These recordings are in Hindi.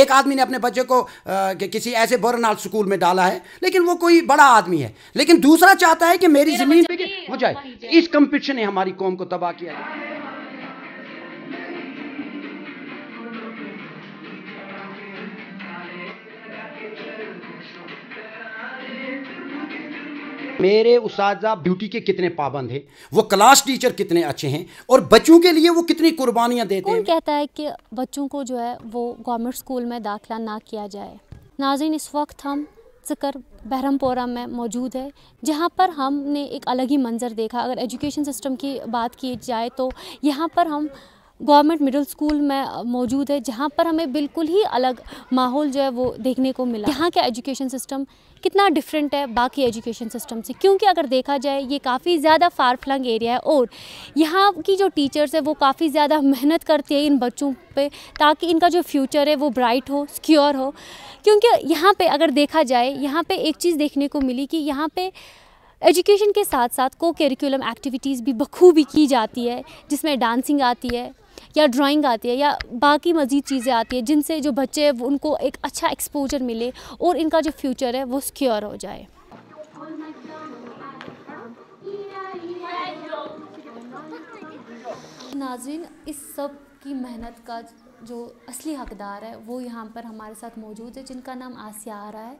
एक आदमी ने अपने बच्चे को आ, किसी ऐसे बरनाल स्कूल में डाला है लेकिन वो कोई बड़ा आदमी है लेकिन दूसरा चाहता है कि मेरी जमीन हो जाए इस कंपिटिशन ने हमारी कौम को तबाह किया मेरे उस ब्यूटी के कितने पाबंद हैं वो क्लास टीचर कितने अच्छे हैं और बच्चों के लिए वो कितनी कुर्बानियाँ देते हैं कहता है कि बच्चों को जो है वो गवर्नमेंट स्कूल में दाखिला ना किया जाए नाजिन इस वक्त हम जिक्र बहरमपोरा में मौजूद है जहाँ पर हमने एक अलग ही मंज़र देखा अगर एजुकेशन सिस्टम की बात की जाए तो यहाँ पर हम गवर्नमेंट मिडिल स्कूल में मौजूद है जहाँ पर हमें बिल्कुल ही अलग माहौल जो है वो देखने को मिला यहाँ का एजुकेशन सिस्टम कितना डिफरेंट है बाकी एजुकेशन सिस्टम से क्योंकि अगर देखा जाए ये काफ़ी ज़्यादा फार फ्लंग एरिया है और यहाँ की जो टीचर्स है वो काफ़ी ज़्यादा मेहनत करती है इन बच्चों पे ताकि इनका जो फ्यूचर है वो ब्राइट हो सिक्योर हो क्योंकि यहाँ पे अगर देखा जाए यहाँ पे एक चीज़ देखने को मिली कि यहाँ पे एजुकेशन के साथ साथ को करिकुलम एक्टिविटीज़ भी बखूबी की जाती है जिसमें डांसिंग आती है या ड्राइंग आती है या बाकी मज़ीद चीज़ें आती है जिनसे जो बच्चे उनको एक अच्छा एक्सपोजर मिले और इनका जो फ्यूचर है वो सिक्योर हो जाए नाजिन इस सब की मेहनत का जो असली हकदार है वो यहाँ पर हमारे साथ मौजूद है जिनका नाम आसिया आ रहा है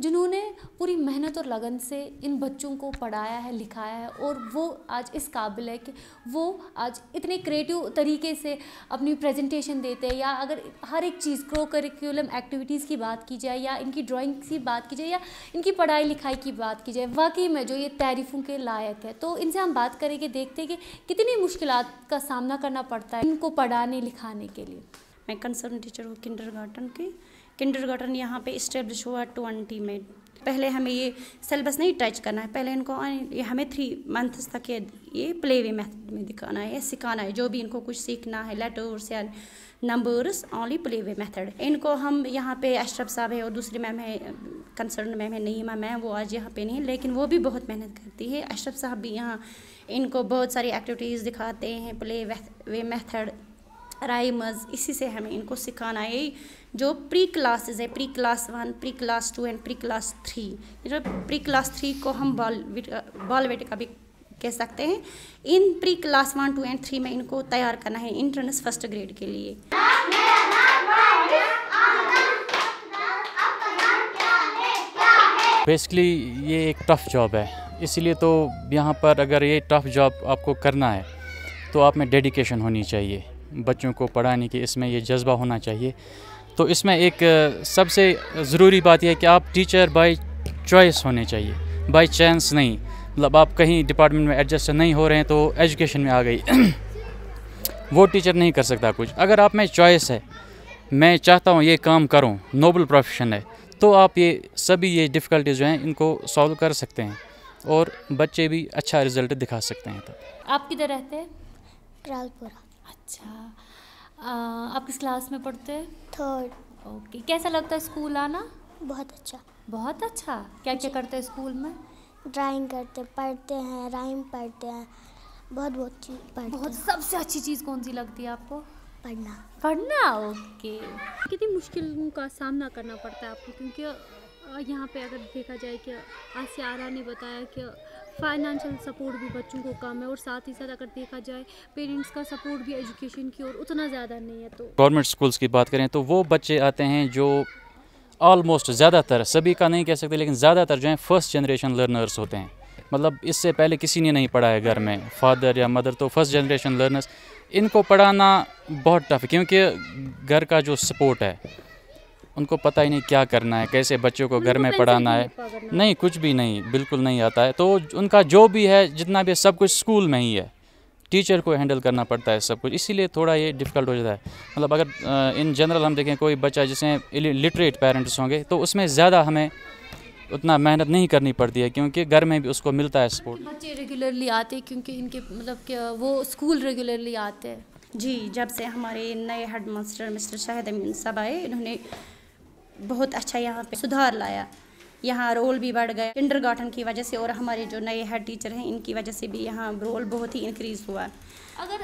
जिन्होंने पूरी मेहनत और लगन से इन बच्चों को पढ़ाया है लिखाया है और वो आज इस काबिल है कि वो आज इतने क्रिएटिव तरीके से अपनी प्रेजेंटेशन देते हैं या अगर हर एक चीज़ क्रो करिकुलम एक्टिविटीज़ की बात की जाए या इनकी ड्राइंग की बात की जाए या इनकी पढ़ाई लिखाई की बात की जाए वाकई में जो ये तारीफ़ों के लायक है तो इनसे हम बात करेंगे देखते हैं कि कितनी मुश्किल का सामना करना पड़ता है इनको पढ़ाने लिखाने के लिए मैं कंसर्न टीचर हूँ किंडर की किंडर गार्डन यहाँ पर इस्टेब्लिश हुआ ट्वेंटी में पहले हमें ये सिलेबस नहीं टच करना है पहले इनको हमें थ्री मंथ्स तक ये ये प्ले वे मैथड में दिखाना है सिखाना है जो भी इनको कुछ सीखना है लेटर्स या numbers only play way method इनको हम यहाँ पे अशरफ साहब है और दूसरी मैम है कंसर्न मैम है नहीं मैम वो आज यहाँ पे नहीं लेकिन वो भी बहुत मेहनत करती है अशरफ साहब भी यहाँ इनको बहुत सारी एक्टिविटीज़ दिखाते हैं प्ले वे मैथड राइमज इसी से हमें इनको सिखाना है जो प्री क्लासेस है pre class one pre class two and pre class three जो प्री क्लास थ्री को हम बाल बाल बेटे का भी कह सकते हैं इन pre class one two and three में इनको तैयार करना है इंट्रेंस फर्स्ट ग्रेड के लिए बेसिकली ये एक टफ़ जॉब है इसलिए तो यहाँ पर अगर ये टफ़ जॉब आपको करना है तो आप में डेडिकेशन होनी चाहिए बच्चों को पढ़ाने की इसमें ये जज्बा होना चाहिए तो इसमें एक सबसे ज़रूरी बात यह है कि आप टीचर बाय चॉइस होने चाहिए बाय चांस नहीं मतलब आप कहीं डिपार्टमेंट में एडजस्ट नहीं हो रहे हैं तो एजुकेशन में आ गई वो टीचर नहीं कर सकता कुछ अगर आप में चॉइस है मैं चाहता हूँ ये काम करूँ नोबल प्रोफेशन है तो आप ये सभी ये डिफ़िकल्टीज जो हैं इनको सॉल्व कर सकते हैं और बच्चे भी अच्छा रिजल्ट दिखा सकते हैं तो आप किधर रहते हैं रालपुरा अच्छा आ, आप किस क्लास में पढ़ते हैं थर्ड ओके कैसा लगता है स्कूल आना बहुत अच्छा बहुत अच्छा क्या क्या करते हैं स्कूल में ड्राइंग करते पढ़ते हैं राइम पढ़ते हैं बहुत बहुत चीज़ पढ़ते बहुत सबसे अच्छी चीज़ कौन सी लगती है आपको पढ़ना पढ़ना ओके कितनी मुश्किलों का सामना करना पड़ता है आपको क्योंकि यहाँ पे अगर देखा जाए कि आसियारा ने बताया कि फाइनेंशियल सपोर्ट भी बच्चों को कम है और साथ ही साथ अगर देखा जाए पेरेंट्स का सपोर्ट भी एजुकेशन की ओर उतना ज़्यादा नहीं है तो गवर्नमेंट स्कूल्स की बात करें तो वो बच्चे आते हैं जो ऑलमोस्ट ज़्यादातर सभी का नहीं कह सकते लेकिन ज़्यादातर जो है फर्स्ट जनरेशन लर्नर्स होते हैं मतलब इससे पहले किसी ने नहीं पढ़ा है घर में फादर या मदर तो फर्स्ट जनरेशन लर्नर्स इनको पढ़ाना बहुत टफ है क्योंकि घर का जो सपोर्ट है उनको पता ही नहीं क्या करना है कैसे बच्चों को घर में पढ़ाना है नहीं कुछ भी नहीं बिल्कुल नहीं आता है तो उनका जो भी है जितना भी है सब कुछ स्कूल में ही है टीचर को हैंडल करना पड़ता है सब कुछ इसीलिए थोड़ा ये डिफ़िकल्ट हो जाता है मतलब अगर इन जनरल हम देखें कोई बच्चा जिसे लिटरेट पेरेंट्स होंगे तो उसमें ज़्यादा हमें उतना मेहनत नहीं करनी पड़ती है क्योंकि घर में भी उसको मिलता है सपोर्ट बच्चे रेगुलरली आते हैं क्योंकि इनके मतलब वो स्कूल रेगुलरली आते हैं जी जब से हमारे नए headmaster mister Shahid Amin साहब आए इन्होंने बहुत अच्छा यहाँ पे सुधार लाया यहाँ रोल भी बढ़ गए इंडर गार्डन की वजह से और हमारे जो नए हेड टीचर हैं इनकी वजह से भी यहाँ रोल बहुत ही इंक्रीज़ हुआ अगर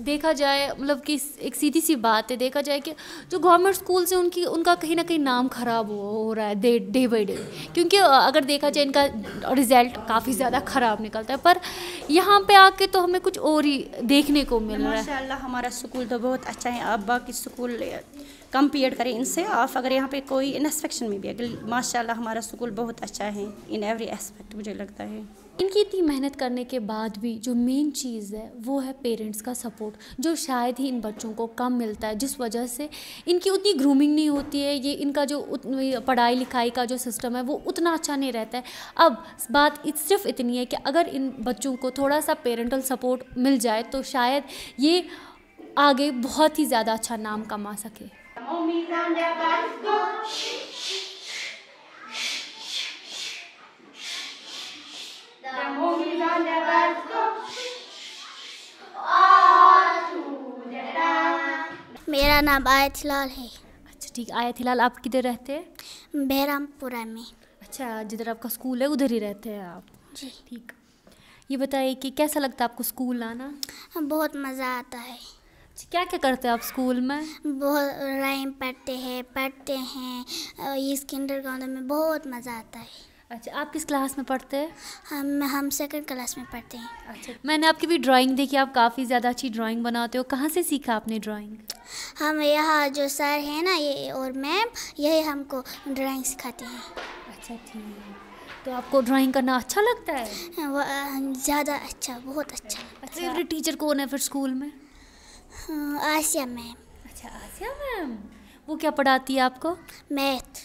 देखा जाए मतलब कि एक सीधी सी बात है देखा जाए कि जो गवर्नमेंट स्कूल से उनकी उनका कहीं ना कहीं नाम खराब हो, हो रहा है डे बाई डे क्योंकि अगर देखा जाए इनका रिज़ल्ट काफ़ी ज़्यादा ख़राब निकलता है पर यहाँ पे आके तो हमें कुछ और ही देखने को मिल रहा है हमारा स्कूल तो बहुत अच्छा है आप बाकी स्कूल कंपेयर करें इनसे आप अगर यहाँ पे कोई इंस्पेक्शन में भी अगर माशाल्लाह हमारा स्कूल बहुत अच्छा है इन एवरी एस्पेक्ट मुझे लगता है इनकी इतनी मेहनत करने के बाद भी जो मेन चीज़ है वो है पेरेंट्स का सपोर्ट जो शायद ही इन बच्चों को कम मिलता है जिस वजह से इनकी उतनी ग्रूमिंग नहीं होती है ये इनका जो पढ़ाई लिखाई का जो सिस्टम है वो उतना अच्छा नहीं रहता है अब बात सिर्फ इतनी है कि अगर इन बच्चों को थोड़ा सा पेरेंटल सपोर्ट मिल जाए तो शायद ये आगे बहुत ही ज़्यादा अच्छा नाम कमा सके मेरा नाम आयत लाल है अच्छा ठीक आयत लाल आप किधर रहते हैं बहरामपुरा में अच्छा जिधर आपका स्कूल है उधर ही रहते हैं आप जी ठीक ये बताइए कि कैसा लगता है आपको स्कूल आना बहुत मज़ा आता है क्या क्या करते हैं आप स्कूल में बहुत राइम पढ़ते हैं पढ़ते हैं इस किंडर में बहुत मज़ा आता है अच्छा आप किस क्लास में पढ़ते हैं हम हम सेकंड क्लास में पढ़ते हैं अच्छा मैंने आपकी भी ड्राइंग देखी आप काफ़ी ज़्यादा अच्छी ड्राइंग बनाते हो कहाँ से सीखा आपने ड्राइंग हम यहाँ जो सर है ना ये और मैम यही हमको ड्राइंग सिखाते हैं अच्छा ठीक तो आपको ड्राइंग करना अच्छा लगता है ज़्यादा अच्छा बहुत अच्छा फेवरेट अच्छा। टीचर कौन है फिर स्कूल में हम्म, आसिया मैम अच्छा आसिया मैम वो क्या पढ़ाती है आपको मैथ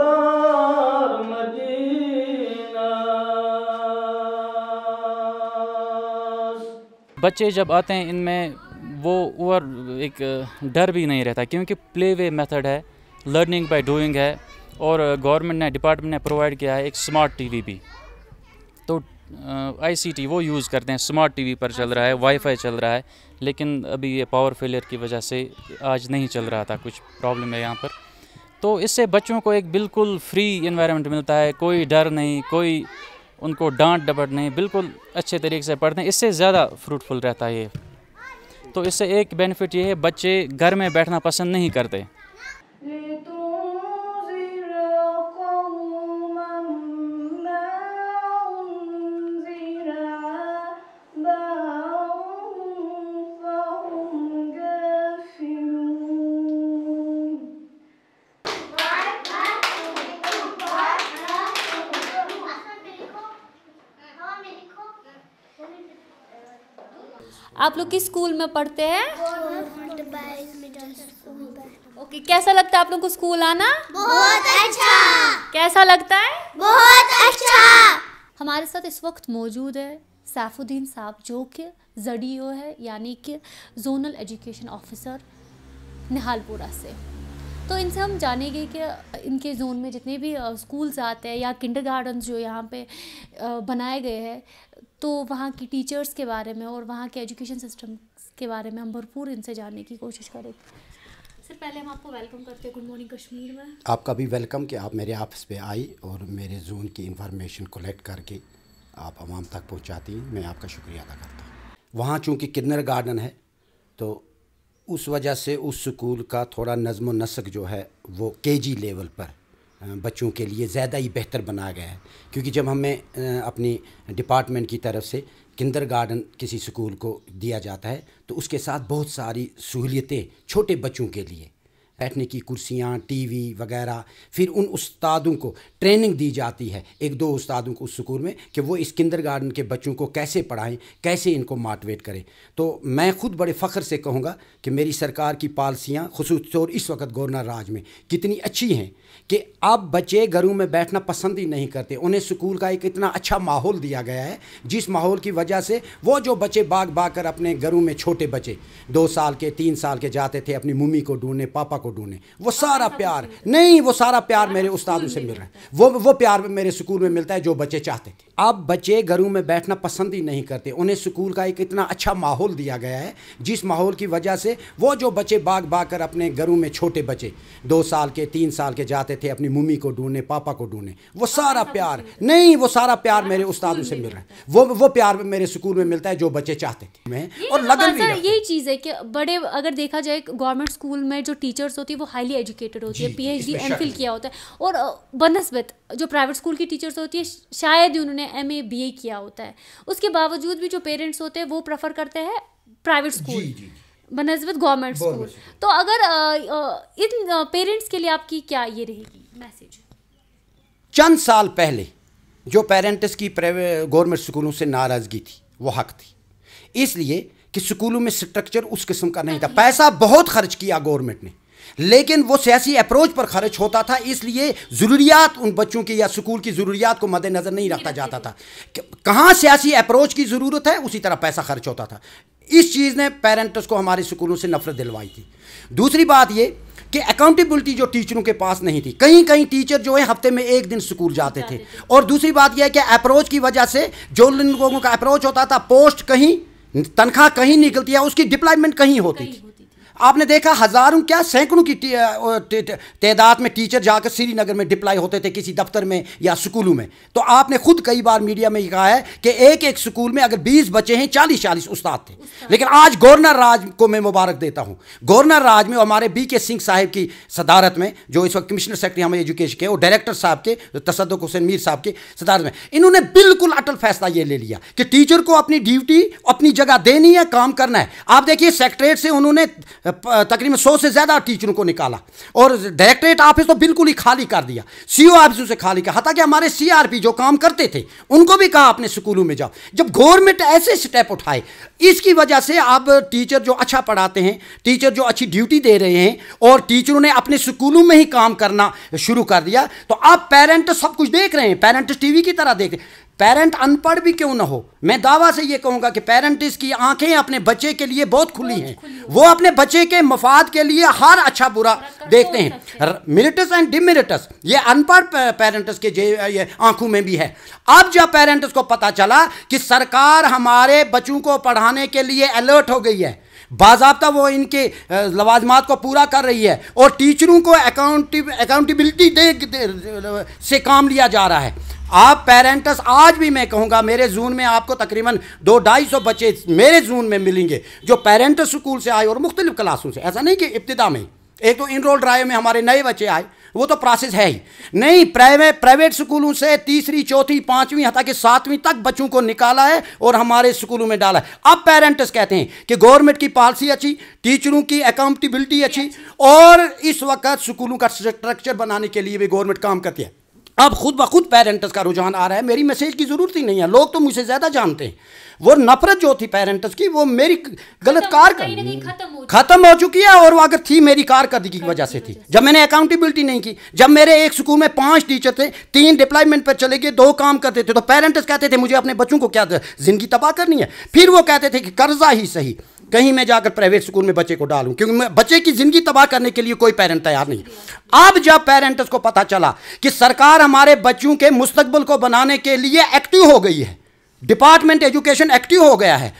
दरबार मदीना बच्चे जब आते हैं इनमें वो और एक डर भी नहीं रहता क्योंकि प्ले वे मेथड है लर्निंग बाय डूइंग है और गवर्नमेंट ने डिपार्टमेंट ने प्रोवाइड किया है एक स्मार्ट टीवी भी तो आईसीटी वो यूज़ करते हैं स्मार्ट टीवी पर चल रहा है वाईफाई चल रहा है लेकिन अभी ये पावर फेलियर की वजह से आज नहीं चल रहा था कुछ प्रॉब्लम है यहाँ पर तो इससे बच्चों को एक बिल्कुल फ्री इन्वायरमेंट मिलता है कोई डर नहीं कोई उनको डांट डपट नहीं बिल्कुल अच्छे तरीके से पढ़ते हैं इससे ज़्यादा फ्रूटफुल रहता है ये तो इससे एक बेनिफिट ये है बच्चे घर में बैठना पसंद नहीं करते आप लोग किस स्कूल में पढ़ते हैं ओके कैसा लगता है आप लोग को स्कूल आना बहुत अच्छा कैसा लगता है बहुत अच्छा हमारे साथ इस वक्त मौजूद है सैफुद्दीन साहब जो कि जडीओ है यानी कि जोनल एजुकेशन ऑफिसर निहालपुरा से तो इनसे हम जानेंगे कि इनके जोन में जितने भी स्कूल्स आते हैं या किंडर गार्डन जो यहाँ पे बनाए गए हैं तो वहाँ की टीचर्स के बारे में और वहाँ के एजुकेशन सिस्टम के बारे में हम भरपूर इनसे जानने की कोशिश करेंगे सर पहले हम आपको वेलकम करते हैं गुड मॉर्निंग कश्मीर में आपका भी वेलकम कि आप मेरे ऑफिस पे आई और मेरे जोन की इन्फॉर्मेशन कलेक्ट करके आप आवाम तक पहुँचाती हैं मैं आपका शुक्रिया अदा करता हूँ वहाँ चूँकि किन्नर गार्डन है तो उस वजह से उस स्कूल का थोड़ा नज़म नस्क जो है वो के जी लेवल पर बच्चों के लिए ज़्यादा ही बेहतर बनाया गया है क्योंकि जब हमें अपनी डिपार्टमेंट की तरफ से किंदर गार्डन किसी स्कूल को दिया जाता है तो उसके साथ बहुत सारी सहूलियतें छोटे बच्चों के लिए बैठने की कुर्सियाँ टीवी वगैरह फिर उन उस्तादों को ट्रेनिंग दी जाती है एक दो उस्तादों को उस स्कूल में कि वो इस किंदर गार्डन के बच्चों को कैसे पढ़ाएँ कैसे इनको मोटिवेट करें तो मैं खुद बड़े फ़ख्र से कहूँगा कि मेरी सरकार की पॉलिसियाँ खसूस तौर इस वक्त गवर्नर राज में कितनी अच्छी हैं कि अब बच्चे घरों में बैठना पसंद ही नहीं करते उन्हें स्कूल का एक इतना अच्छा माहौल दिया गया है जिस माहौल की वजह से वो जो बच्चे बाग बाग कर अपने घरों में छोटे बच्चे दो साल के तीन साल के जाते थे अपनी मम्मी को ढूंढने पापा को को ढूंढें वो सारा प्यार नहीं वो सारा प्यार मेरे उस्ताद से मिल रहा है वो वो प्यार मेरे स्कूल में मिलता है जो बच्चे चाहते थे अब बच्चे घरों में बैठना पसंद ही नहीं करते उन्हें स्कूल का एक इतना अच्छा माहौल दिया गया है जिस माहौल की वजह से वो जो बच्चे बाग बाग कर अपने घरों में छोटे बच्चे दो साल के तीन साल के जाते थे अपनी मम्मी को ढूंढने पापा को ढूंढने वो सारा प्यार नहीं वो सारा प्यार मेरे उस्ताद से मिल रहा है वो वो प्यार मेरे स्कूल में मिलता है जो बच्चे चाहते थे मैं और लगन भी यही चीज़ है कि बड़े अगर देखा जाए गवर्नमेंट स्कूल में जो टीचर्स टीचर्स होती है वो हाईली एजुकेटेड होती है P H D M phil किया होता है और बनस्बत जो प्राइवेट स्कूल की टीचर्स होती है शायद ही उन्होंने एम ए बी ए किया होता है उसके बावजूद भी जो पेरेंट्स होते हैं वो प्रेफर करते हैं प्राइवेट स्कूल बनस्बत गवर्नमेंट स्कूल तो अगर इन पेरेंट्स के लिए आपकी क्या ये रहेगी मैसेज चंद साल पहले जो पेरेंट्स की गवर्नमेंट स्कूलों से नाराज़गी थी वो हक थी इसलिए कि स्कूलों में स्ट्रक्चर उस किस्म का नहीं था पैसा बहुत खर्च किया गवर्नमेंट ने लेकिन वो सियासी अप्रोच पर खर्च होता था इसलिए ज़रूरियात उन बच्चों की या स्कूल की ज़रूरियात को मद्देनज़र नहीं रखा जाता था कहाँ सियासी अप्रोच की ज़रूरत है उसी तरह पैसा खर्च होता था इस चीज़ ने पेरेंट्स को हमारे स्कूलों से नफरत दिलवाई थी दूसरी बात ये कि अकाउंटेबिलिटी जो टीचरों के पास नहीं थी कहीं कहीं टीचर जो है हफ्ते में एक दिन स्कूल जाते थे और दूसरी बात यह है कि अप्रोच की वजह से जो लोगों का अप्रोच होता था पोस्ट कहीं तनख्वाह कहीं निकलती है उसकी डिप्लॉयमेंट कहीं होती थी आपने देखा हज़ारों क्या सैकड़ों की तादाद में टीचर जाकर श्रीनगर में डिप्लाई होते थे किसी दफ्तर में या स्कूलों में तो आपने खुद कई बार मीडिया में कहा है कि एक एक स्कूल में अगर बीस बच्चे हैं चालीस चालीस उस्ताद थे लेकिन आज गवर्नर राज को मैं मुबारक देता हूँ गवर्नर राज में हमारे बी के सिंह साहब की सदारत में जो इस वक्त कमिश्नर सेक्रेटरी हमारे एजुकेशन के और डायरेक्टर साहब के तसद हुसैन मीर साहब के सदारत में इन्होंने बिल्कुल अटल फैसला ये ले लिया कि टीचर को अपनी ड्यूटी अपनी जगह देनी है काम करना है आप देखिए सेक्रेटरेट से उन्होंने तकरीबन सौ से ज़्यादा टीचरों को निकाला और डायरेक्टरेट ऑफिस तो बिल्कुल ही खाली कर दिया सी ओ ऑफिस उसे खाली किया हाथा कि हमारे सी आर पी जो काम करते थे उनको भी कहा अपने स्कूलों में जाओ जब गवर्नमेंट ऐसे स्टेप उठाए इसकी वजह से अब टीचर जो अच्छा पढ़ाते हैं टीचर जो अच्छी ड्यूटी दे रहे हैं और टीचरों ने अपने स्कूलों में ही काम करना शुरू कर दिया तो अब पेरेंट सब कुछ देख रहे हैं पेरेंट्स टीवी की तरह देख रहे हैं पेरेंट अनपढ़ भी क्यों ना हो मैं दावा से ये कहूँगा कि पेरेंट इसकी आंखें अपने बच्चे के लिए बहुत खुली हैं वो अपने बच्चे के मफाद के लिए हर अच्छा बुरा देखते हैं मिलिटस एंड डिमिलिटस ये अनपढ़ पेरेंट्स के ये आंखों में भी है अब जब पेरेंट्स को पता चला कि सरकार हमारे बच्चों को पढ़ाने के लिए अलर्ट हो गई है बाबा वो इनके लवाजमात को पूरा कर रही है और टीचरों को अकाउंटेबिलिटी दे, दे से काम लिया जा रहा है आप पेरेंट्स आज भी मैं कहूँगा मेरे जून में आपको तकरीबन दो ढाई सौ बच्चे मेरे जून में मिलेंगे जो पेरेंट्स स्कूल से आए और मुख्तलिफ क्लासों से ऐसा नहीं कि इब्तदा में एक तो इनरोल ड्राइव में हमारे नए बच्चे आए वो तो प्रोसेस है ही नहीं प्राइवेट प्राइवेट स्कूलों से तीसरी चौथी पाँचवीं हत्या कि सातवीं तक बच्चों को निकाला है और हमारे स्कूलों में डाला है अब पेरेंट्स कहते हैं कि गवर्नमेंट की पॉलिसी अच्छी टीचरों की अकाउंटेबिलिटी अच्छी और इस वक्त स्कूलों का स्ट्रक्चर बनाने के लिए भी गवर्नमेंट काम करती है अब खुद ब खुद पेरेंट्स का रुझान आ रहा है मेरी मैसेज की ज़रूरत ही नहीं है लोग तो मुझे ज़्यादा जानते हैं वो नफरत जो थी पेरेंट्स की वो मेरी गलत कार कर खत्म खत्म हो चुकी है और वो अगर थी मेरी कारकर्दगी की वजह से थी जब मैंने अकाउंटेबिलिटी नहीं की जब मेरे एक स्कूल में पांच टीचर थे तीन डिप्लॉयमेंट पर चले गए दो काम करते थे तो पेरेंट्स कहते थे मुझे अपने बच्चों को क्या जिंदगी तबाह करनी है फिर वो कहते थे कि कर्जा ही सही कहीं मैं जाकर प्राइवेट स्कूल में बच्चे को डालूं क्योंकि बच्चे की जिंदगी तबाह करने के लिए कोई पेरेंट तैयार नहीं अब जब पेरेंट्स को पता चला कि सरकार हमारे बच्चों के मुस्तकबल को बनाने के लिए एक्टिव हो गई है डिपार्टमेंट एजुकेशन एक्टिव हो गया है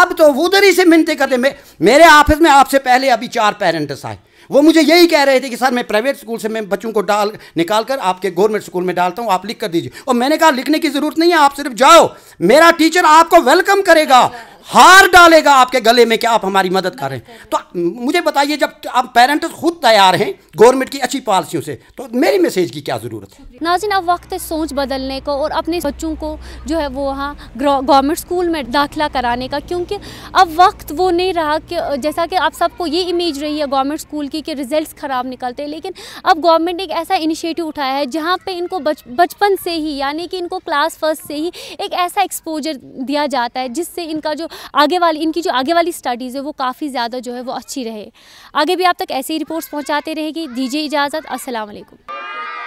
अब तो उधर ही से मिनते करते मे, मेरे ऑफिस में आपसे पहले अभी चार पेरेंट्स आए वो मुझे यही कह रहे थे कि सर मैं प्राइवेट स्कूल से मैं बच्चों को डाल निकाल कर आपके गवर्नमेंट स्कूल में डालता हूँ आप लिख कर दीजिए और मैंने कहा लिखने की ज़रूरत नहीं है आप सिर्फ जाओ मेरा टीचर आपको वेलकम करेगा हार डालेगा आपके गले में कि आप हमारी मदद कर रहे हैं तो मुझे बताइए जब तो आप पेरेंट्स खुद तैयार हैं गवर्नमेंट की अच्छी पॉलिसियों से तो मेरी मैसेज की क्या ज़रूरत है नाजिन अब वक्त है सोच बदलने को और अपने बच्चों को जो है वो वहाँ गवर्नमेंट स्कूल में दाखिला कराने का क्योंकि अब वक्त वो नहीं रहा कि जैसा कि आप सबको ये इमेज रही है गवर्नमेंट स्कूल की कि रिज़ल्ट ख़राब निकलते हैं लेकिन अब गवर्नमेंट ने एक ऐसा इनिशिएटिव उठाया है जहाँ पर इनको बचपन से ही यानी कि इनको क्लास फर्स्ट से ही एक ऐसा एक्सपोजर दिया जाता है जिससे इनका जो आगे वाली इनकी जो आगे वाली स्टडीज़ है वो काफ़ी ज़्यादा जो है वो अच्छी रहे आगे भी आप तक ऐसे ही रिपोर्ट्स पहुँचाते रहेगी दीजिए इजाज़त असलकम